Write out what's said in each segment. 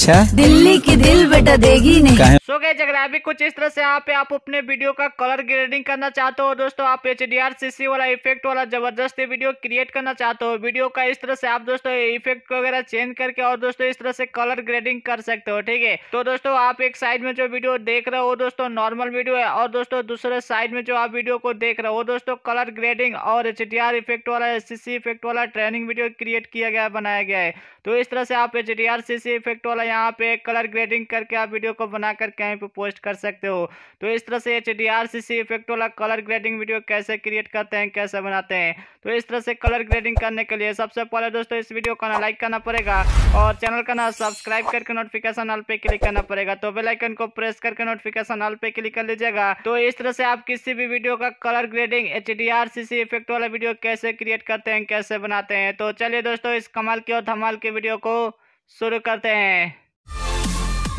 अच्छा दिल्ली की दिल बेटा देगी नहीं सो गए अभी कुछ इस तरह से आप आप अपने वीडियो का कलर ग्रेडिंग करना चाहते हो दोस्तों आप H D R C C वाला इफेक्ट वाला जबरदस्त वीडियो क्रिएट करना चाहते हो वीडियो का इस तरह से आप दोस्तों इफेक्ट वगैरह चेंज करके और दोस्तों इस तरह से कलर ग्रेडिंग कर सकते हो ठीक है तो दोस्तों आप एक साइड में जो वीडियो देख रहे हो दोस्तों नॉर्मल वीडियो है और दोस्तों दूसरे साइड में जो आप वीडियो को देख रहे हो दोस्तों कलर ग्रेडिंग और एच डी आर इफेक्ट वाला एस इफेक्ट वाला ट्रेनिंग वीडियो क्रिएट किया गया बनाया गया है तो इस तरह से आप H D R C C effect वाला यहाँ पे कलर ग्रेडिंग करके आप वीडियो को बना कर कहीं पे पोस्ट कर सकते हो तो इस तरह से H D R C C effect वाला कलर ग्रेडिंग वीडियो कैसे क्रिएट करते हैं कैसे बनाते हैं तो इस तरह से कलर ग्रेडिंग करने के लिए सबसे पहले दोस्तों इस वीडियो को ना लाइक करना पड़ेगा और चैनल का ना सब्सक्राइब करके नोटिफिकेशन ऑल पे क्लिक करना पड़ेगा तो बेलाइकन को प्रेस करके नोटिफिकेशन ऑल पे क्लिक कर लीजिएगा तो इस तरह से आप किसी भी वीडियो का colour grading H D R C C effect वाला वीडियो कैसे क्रिएट करते हैं कैसे बनाते हैं तो चलिए दोस्तों इस कमाल की और धमाल की वीडियो को शुरू करते हैं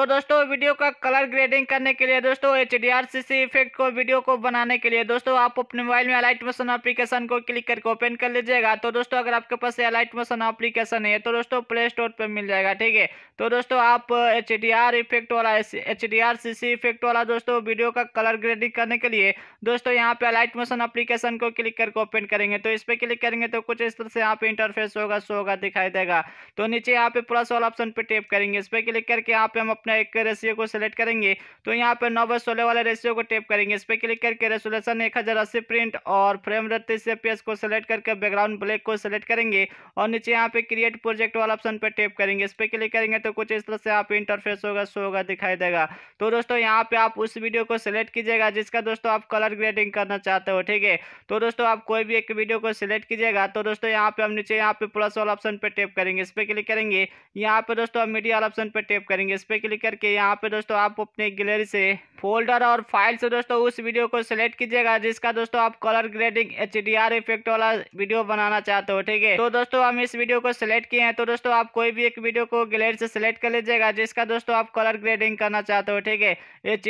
तो दोस्तों वीडियो का कलर ग्रेडिंग करने के लिए दोस्तों H D R C C effect को वीडियो को बनाने के लिए दोस्तों आप अपने मोबाइल में अलाइट मोशन एप्लीकेशन को क्लिक करके ओपन कर लीजिएगा तो दोस्तों अगर आपके पास अलाइट मोशन एप्लीकेशन है तो दोस्तों प्ले स्टोर पर मिल जाएगा ठीक है तो दोस्तों आप एच डी आर इफेक्ट वाला H D R C C effect वाला दोस्तों वीडियो का कलर ग्रेडिंग करने के लिए दोस्तों यहाँ पे अलाइट मोशन एप्लीकेशन को क्लिक करके ओपन करेंगे तो इस पर क्लिक करेंगे तो कुछ इस तरह से यहाँ पे इंटरफेस होगा शो होगा दिखाई देगा तो नीचे यहाँ पे प्लस वाला ऑप्शन पर टेप करेंगे इस पर क्लिक करके यहाँ पे हम अपने अपना एक रेशियो को सिलेक्ट करेंगे तो यहाँ पर नौ बस सोलह वाले रेशियो को टेप करेंगे इस पर क्लिक करके रेसोलेशन एक हज़ार अस्सी प्रिंट और फ्रेम रेट तीस एफ को सिलेक्ट करके बैकग्राउंड ब्लैक को सिलेक्ट करेंगे और नीचे यहाँ पे क्रिएट प्रोजेक्ट वाला ऑप्शन पर टेप करेंगे इस पर क्लिक करेंगे तो कुछ इस तरह से आप इंटरफेस होगा शो होगा दिखाई देगा तो दोस्तों यहाँ पर आप उस वीडियो को सिलेक्ट कीजिएगा जिसका दोस्तों आप कलर ग्रेडिंग करना चाहते हो ठीक है तो दोस्तों आप कोई भी एक वीडियो को सिलेक्ट कीजिएगा तो दोस्तों यहाँ पर हम नीचे यहाँ पे प्लस वाला ऑप्शन पर टेप करेंगे इस पर क्लिक करेंगे यहाँ पर दोस्तों आप मीडिया ऑप्शन पर टेप करेंगे इस पर क्लिक लेकर के यहाँ पे दोस्तों आप अपने गैलरी से फोल्डर और फाइल से दोस्तों उस वीडियो को सिलेक्ट कीजिएगा जिसका दोस्तों आप कलर ग्रेडिंग एच इफेक्ट वाला वीडियो बनाना चाहते हो ठीक है तो दोस्तों हम इस वीडियो को सिलेक्ट किए हैं तो दोस्तों आप कोई भी एक वीडियो को गैलरी से सिलेक्ट कर लीजिएगा जिसका दोस्तों आप कलर ग्रेडिंग करना चाहते हो ठीक है एच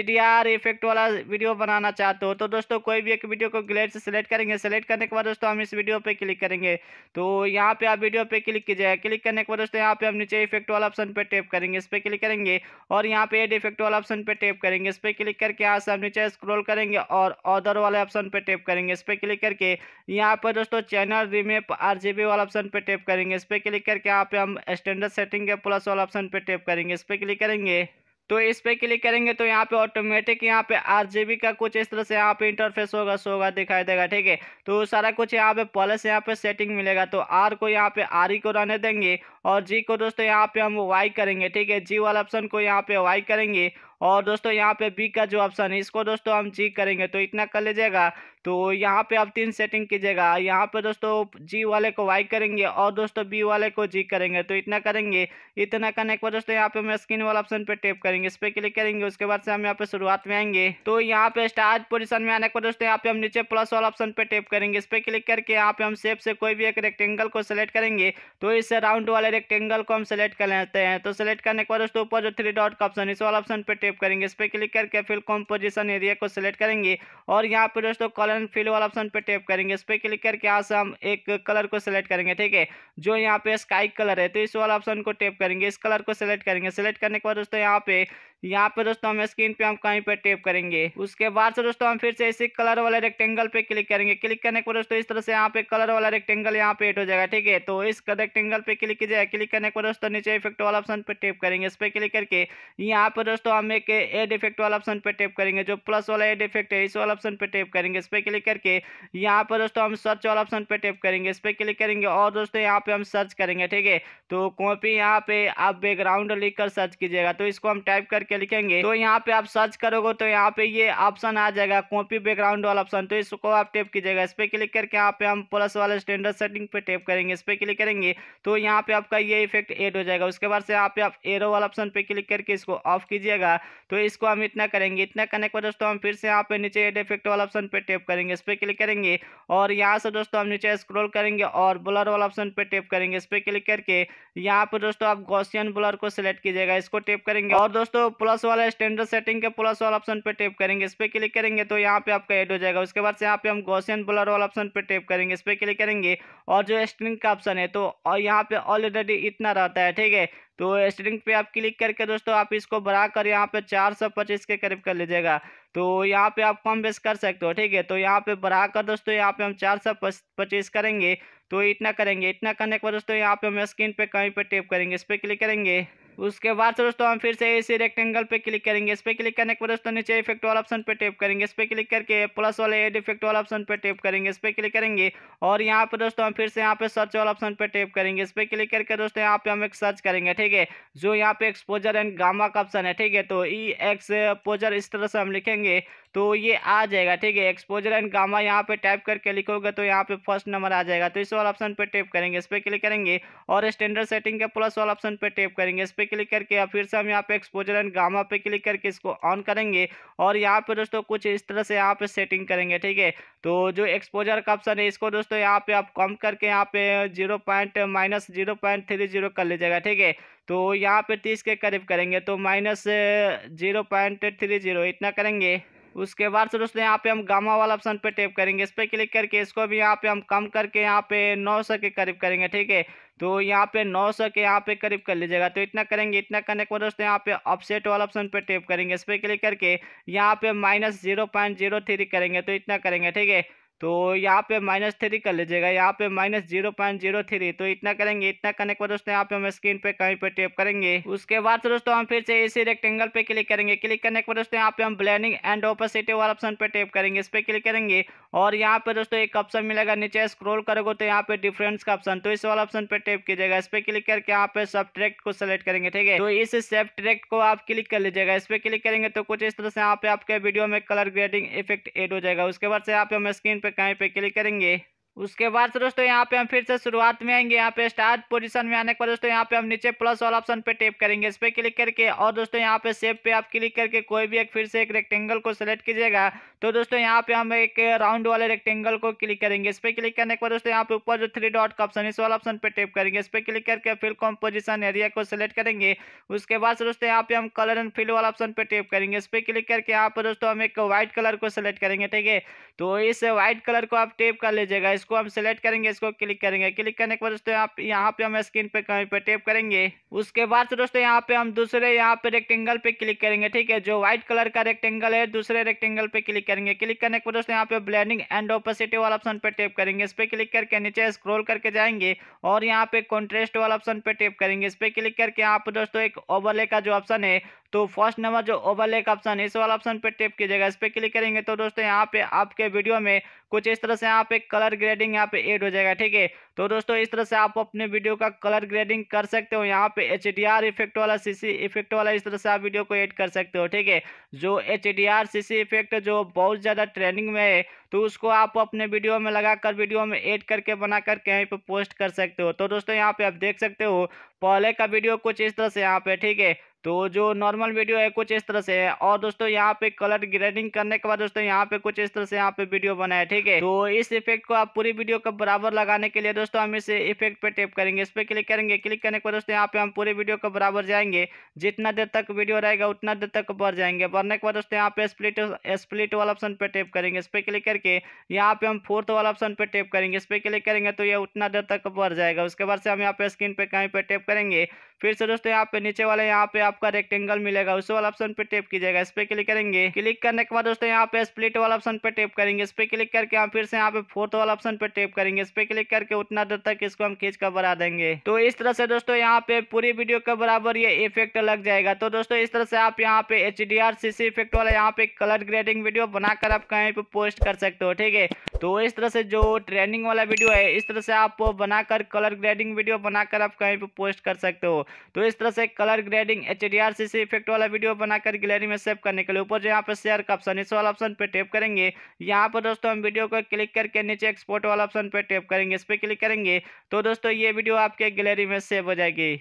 इफेक्ट वाला वीडियो बनाना चाहते हो तो दोस्तों कोई भी एक वीडियो को गैलरी से सिलेक्ट करेंगे सिलेक्ट करने के बाद दोस्तों हम इस वीडियो पे क्लिक करेंगे तो यहाँ पे आप वीडियो पे क्लिक कीजिएगा क्लिक करने के बाद दोस्तों यहाँ पे हम नीचे इफेक्ट वाला ऑप्शन पे टेप करेंगे इस पर क्लिक करेंगे और यहाँ पे एड इफेक्ट वाला ऑप्शन पे टैप करेंगे इस पर क्लिक करके यहाँ से नीचे स्क्रॉल करेंगे और अदर वाले ऑप्शन पे टैप करेंगे इस पर क्लिक करके यहाँ पर दोस्तों चैनल रिमेप आर वाला ऑप्शन पे टैप करेंगे इस पर क्लिक करके यहाँ पे हम स्टैंडर्ड सेटिंग के प्लस वाला ऑप्शन पे टैप करेंगे इस पर क्लिक करेंगे तो इस पर क्लिक करेंगे तो यहाँ पे ऑटोमेटिक यहाँ पे बी का कुछ इस तरह से यहाँ पे इंटरफेस होगा सो होगा दिखाई देगा ठीक है तो सारा कुछ यहाँ पे प्लस यहाँ पे सेटिंग मिलेगा तो आर को यहाँ पे आर ही को रहने देंगे और जी को दोस्तों यहाँ पे हम वाई करेंगे ठीक है जी वाला ऑप्शन को यहाँ पे वाई करेंगे और दोस्तों यहाँ पे बी का जो ऑप्शन है इसको दोस्तों हम जी करेंगे तो इतना कर लीजिएगा तो यहाँ पे आप तीन सेटिंग कीजिएगा यहाँ पे दोस्तों जी वाले को वाई करेंगे और दोस्तों बी वाले को जी करेंगे तो इतना करेंगे इतना करने के बाद दोस्तों यहाँ पे हम स्क्रीन वाला ऑप्शन पे टेप करेंगे इस पर क्लिक करेंगे उसके बाद से हम यहाँ पे शुरुआत में आएंगे तो यहाँ पे स्टार्ट पोजिशन में आने के बाद दोस्तों यहाँ पे हम नीचे प्लस वाला ऑप्शन पे टेप करेंगे इस पर क्लिक करके यहाँ पे हम सेप से कोई भी एक रेक्टेंगल को सिलेक्ट करेंगे तो इस राउंड वाले रेक्टेंगल को हम सेलेक्ट कर लेते हैं तो सेलेक्ट करने के बाद दोस्तों ऊपर जो थ्री डॉट का ऑप्शन इस वाला ऑप्शन पर टेप करेंगे इस पर क्लिक करके फिल कॉम्पोजिशन एरिया को सिलेक्ट करेंगे और यहाँ पर दोस्तों कलर एंड फिल वाला ऑप्शन पर टेप करेंगे इस पर क्लिक करके यहाँ से हम एक कलर को सिलेक्ट करेंगे ठीक है जो यहाँ पे स्काई कलर है तो इस वाला ऑप्शन को टेप करेंगे इस कलर को सिलेक्ट करेंगे सिलेक्ट करने के बाद दोस्तों यहाँ पे यहाँ पे दोस्तों हम स्क्रीन पे हम कहीं पे टेप करेंगे उसके बाद से दोस्तों हम फिर से इसी कलर वाले रेक्टेंगल पे क्लिक करेंगे क्लिक करने के बाद दोस्तों इस तरह से यहाँ पे कलर वाला रेक्टेंगल यहाँ पे एट हो जाएगा ठीक है तो इस रेक्टेंगल पे क्लिक कीजिए क्लिक करने के बाद दोस्तों नीचे इफेक्ट वाला ऑप्शन पे टेप करेंगे इस पर क्लिक करके यहाँ पर दोस्तों हम एक एड इफेक्ट वाला ऑप्शन पे टेप करेंगे जो प्लस वाला एड इफेक्ट है इस वाला ऑप्शन पे टेप करेंगे इस पर क्लिक करके यहाँ पर दोस्तों हम सर्च वाला ऑप्शन पे टेप करेंगे इस पर क्लिक करेंगे और दोस्तों यहाँ पे हम सर्च करेंगे ठीक है तो कॉपी यहाँ पे आप बैकग्राउंड लिख कर सर्च कीजिएगा तो इसको हम टाइप करके करके लिखेंगे तो यहाँ पे आप सर्च करोगे तो यहाँ पे ये ऑप्शन आ जाएगा कॉपी बैकग्राउंड वाला ऑप्शन तो इसको आप टेप कीजिएगा इस पर क्लिक करके यहाँ पे हम प्लस वाले स्टैंडर्ड सेटिंग पे टेप करेंगे इस पर क्लिक करेंगे तो यहाँ पे आपका ये इफेक्ट एड हो जाएगा उसके बाद से यहाँ पे आप एरो वाला ऑप्शन पे क्लिक करके इसको ऑफ कीजिएगा तो इसको हम इतना करेंगे इतना करने के बाद दोस्तों हम फिर से यहाँ पे नीचे एड इफेक्ट वाला ऑप्शन पे टेप करेंगे इस पर क्लिक करेंगे और यहाँ से दोस्तों हम नीचे स्क्रोल करेंगे और ब्लर वाला ऑप्शन पे टेप करेंगे इस पर क्लिक करके यहाँ पे दोस्तों आप गॉसियन ब्लर को सिलेक्ट कीजिएगा इसको टेप करेंगे और दोस्तों प्लस वाला स्टैंडर्ड सेटिंग के प्लस वाला ऑप्शन पे टेप करेंगे इस पर क्लिक करेंगे तो यहाँ पे आपका ऐड हो जाएगा उसके बाद से यहाँ पे हम गौसियन ब्लर वाला ऑप्शन पे टेप करेंगे इस पर क्लिक करेंगे और जो स्ट्रिंग का ऑप्शन है तो और यहाँ पे ऑलरेडी इतना रहता है ठीक है तो स्ट्रिंग पे आप क्लिक करके दोस्तों आप इसको बढ़ाकर यहाँ पे चार सौ पच्चीस के करीब कर लीजिएगा तो यहाँ पे आप कम बेस कर सकते हो ठीक है तो यहाँ पे बढ़ाकर दोस्तों यहाँ पे हम चार सौ पच्चीस करेंगे तो इतना करेंगे इतना करने के बाद दोस्तों यहाँ पे हम स्क्रीन पे कहीं पे टेप करेंगे इस पर क्लिक करेंगे उसके बाद से दोस्तों हम फिर से इसी रेक्टेंगल पे क्लिक करेंगे इस पर क्लिक करने के बाद दोस्तों नीचे इफेक्ट वाला ऑप्शन पे टैप करेंगे इस पर क्लिक करके प्लस वाले एड इफेक्ट वाला ऑप्शन पे टैप करेंगे इस पर क्लिक करेंगे और यहाँ पे दोस्तों हम फिर से यहाँ पे सर्च वाला ऑप्शन पे टैप करेंगे इस पर क्लिक करके दोस्तों यहाँ पे हम एक सर्च करेंगे ठीक है जो यहाँ पे एक्सपोजर एंड गामा का ऑप्शन है ठीक है तो ई एक्सपोजर इस तरह से हम लिखेंगे तो ये आ जाएगा ठीक है एक्सपोजर एंड गामा यहाँ पे टाइप करके लिखोगे तो यहाँ पे फर्स्ट नंबर आ जाएगा तो इस वाला ऑप्शन पे टैप करेंगे इस पर क्लिक करेंगे और स्टैंडर्ड सेटिंग के प्लस वाला ऑप्शन पे टैप करेंगे इस पे क्लिक करके या फिर से हम यहाँ पे एक्सपोजर एंड गामा पे क्लिक करके इसको ऑन करेंगे और यहाँ पे दोस्तों कुछ इस तरह से यहाँ पे सेटिंग करेंगे ठीक है तो जो एक्सपोजर का ऑप्शन है इसको दोस्तों यहाँ पे आप कम करके यहाँ पे zero point minus zero point three zero कर लीजिएगा ठीक है तो यहाँ पे तीस के करीब करेंगे तो minus zero point three zero इतना करेंगे उसके बाद से दोस्तों यहाँ पे हम गामा वाला ऑप्शन पे टैप करेंगे इस पर क्लिक करके इसको भी यहाँ पे हम कम करके यहाँ पे 900 के करीब करेंगे ठीक है तो यहाँ पे 900 के यहाँ पे करीब कर लीजिएगा तो इतना करेंगे इतना करने के बाद दोस्तों यहाँ पे अपसेट वाला ऑप्शन पे टैप करेंगे इस पर क्लिक करके यहाँ पे minus zero point zero three करेंगे तो इतना करेंगे ठीक है तो यहाँ पे माइनस थ्री कर लीजिएगा यहाँ पे minus zero point zero three तो इतना करेंगे इतना करने के बाद दोस्तों यहाँ पे हम स्क्रीन पे कहीं पे टेप करेंगे उसके बाद दोस्तों हम फिर से इसी रेक्टेंगल पे क्लिक करेंगे क्लिक करने के बाद दोस्तों यहाँ पे हम ब्लैंडिंग एंड ओपोसिटी वाला ऑप्शन पे टेप करेंगे इस पर क्लिक करेंगे और यहाँ पे दोस्तों एक ऑप्शन मिलेगा नीचे स्क्रोल करोगे तो यहाँ पे डिफरेंस का ऑप्शन तो इस वाला ऑप्शन पे टेप कीजिएगा इस पर क्लिक करके यहाँ पे ट्रेक्ट को सिलेक्ट करेंगे ठीक है तो इस सब्ट्रैक्ट को आप क्लिक कर लीजिएगा इस पर क्लिक करेंगे तो कुछ इस तरह से यहाँ पे आपके वीडियो में कलर ग्रेडिंग इफेक्ट एड हो जाएगा उसके बाद से यहाँ पे हम स्क्रीन पे पे कहीं पे क्लिक करेंगे उसके बाद से दोस्तों यहाँ पे हम फिर से शुरुआत में आएंगे यहाँ पे स्टार्ट पोजीशन में आने के बाद दोस्तों यहाँ पे हम नीचे प्लस वाला ऑप्शन पे टेप करेंगे इस पर क्लिक करके और दोस्तों यहाँ पे सेव पे आप क्लिक करके कोई भी एक फिर से एक रेक्टेंगल को सेलेक्ट कीजिएगा तो दोस्तों यहाँ पे हम एक राउंड वाले रेक्टेंगल को क्लिक करेंगे इस पर क्लिक करने के बाद दोस्तों यहाँ पे ऊपर जो थ्री डॉट का ऑप्शन इस वाला ऑप्शन पे टेप करेंगे इस पर क्लिक करके फिल कॉम्पोजिशन एरिया को सिलेक्ट करेंगे उसके बाद दोस्तों यहाँ पे हम कलर एंड फिल वाला ऑप्शन पे टेप करेंगे इस पर क्लिक करके यहाँ पर दोस्तों हम एक व्हाइट कलर को सिलेक्ट करेंगे ठीक है तो इस व्हाइट कलर को आप टेप कर लीजिएगा इसको इसको हम सेलेक्ट करेंगे इसको क्लिक करेंगे क्लिक करने के बाद दोस्तों आप यहाँ पे हम स्क्रीन पे कहीं पे टेप करेंगे उसके बाद से दोस्तों यहाँ पे हम दूसरे यहाँ पे रेक्टेंगल पे क्लिक करेंगे ठीक है जो व्हाइट कलर का रेक्टेंगल है दूसरे रेक्टेंगल पे क्लिक करेंगे क्लिक करने के बाद दोस्तों यहाँ पे ब्लैंडिंग एंड ओपेसिटी वाला ऑप्शन पे टेप करेंगे इस पर क्लिक करके नीचे स्क्रोल करके जाएंगे और यहाँ पे कॉन्ट्रेस्ट वाला ऑप्शन पे टेप करेंगे इस पर क्लिक करके यहाँ पे दोस्तों एक ओवरले का जो ऑप्शन है तो फर्स्ट नंबर जो ओवरले का ऑप्शन है इस वाला ऑप्शन पे टेप कीजिएगा इस पर क्लिक करेंगे तो दोस्तों यहाँ पे आपके वीडियो में कुछ इस तरह से यहाँ पे कलर ग्रेडिंग यहाँ पे एड हो जाएगा ठीक है तो दोस्तों इस तरह से आप अपने वीडियो का कलर ग्रेडिंग कर सकते हो यहाँ पे एच इफेक्ट वाला सीसी इफेक्ट वाला इस तरह से आप वीडियो को एड कर सकते हो ठीक है जो एच सीसी इफेक्ट जो बहुत ज़्यादा ट्रेंडिंग में है तो उसको आप अपने वीडियो में लगाकर वीडियो में एड करके बना कहीं यहीं पर पोस्ट कर सकते हो तो दोस्तों यहाँ पे आप देख सकते हो पहले का वीडियो कुछ इस तरह से यहाँ पे ठीक है तो जो नॉर्मल वीडियो है कुछ इस तरह से है और दोस्तों यहाँ पे कलर ग्रेडिंग करने के बाद दोस्तों यहाँ पे कुछ इस तरह से यहाँ पे वीडियो बना है ठीक है तो इस इफेक्ट को आप पूरी वीडियो का बराबर लगाने के लिए दोस्तों हम इस इफेक्ट पे टेप करेंगे इस पर क्लिक करेंगे क्लिक करने के बाद दोस्तों यहाँ पे हम पूरी वीडियो का बराबर जाएंगे जितना देर तक वीडियो रहेगा उतना देर तक बढ़ जाएंगे बढ़ने के बाद दोस्तों यहाँ पे स्प्लिट स्प्लिट वाला ऑप्शन पे टेप करेंगे इस पर क्लिक करके यहाँ पे हम फोर्थ वाला ऑप्शन पे टेप करेंगे इस पर क्लिक करेंगे तो ये उतना देर तक बढ़ जाएगा उसके बाद से हम यहाँ पे स्क्रीन पे कहीं पे टेप करेंगे फिर से दोस्तों यहाँ पे नीचे वाले यहाँ पे आपका रेक्टेंगल मिलेगा उस वाला ऑप्शन पे टेप कीजिएगा इस पे क्लिक करेंगे क्लिक करने के बाद दोस्तों यहाँ पे स्प्लिट वाला ऑप्शन पे टेप करेंगे इस पे क्लिक करके हम फिर से यहाँ पे फोर्थ वाला ऑप्शन पे टेप करेंगे इस पे क्लिक करके उतना दूर तक इसको हम खींच कर बढ़ा देंगे तो इस तरह से दोस्तों यहाँ पे पूरी वीडियो के बराबर ये इफेक्ट लग जाएगा तो दोस्तों इस तरह से आप यहाँ पे H D R C C effect वाला यहाँ पे कलर ग्रेडिंग वीडियो बनाकर आप कहीं पे पोस्ट कर सकते हो ठीक है तो इस तरह से जो ट्रेनिंग वाला वीडियो है इस तरह से आप बनाकर कलर ग्रेडिंग वीडियो बनाकर आप कहीं पे पोस्ट कर सकते हो तो इस तरह से कलर ग्रेडिंग एच एच से इफेक्ट वाला वीडियो बनाकर गैलरी में सेव करने के लिए ऊपर जो यहाँ पर शेयर का ऑप्शन इस वाला ऑप्शन पर टैप करेंगे यहाँ पर दोस्तों हम वीडियो को क्लिक करके नीचे एक्सपोर्ट वाला ऑप्शन पर टैप करेंगे इस पर क्लिक करेंगे तो दोस्तों ये वीडियो आपके गैलरी में सेव हो जाएगी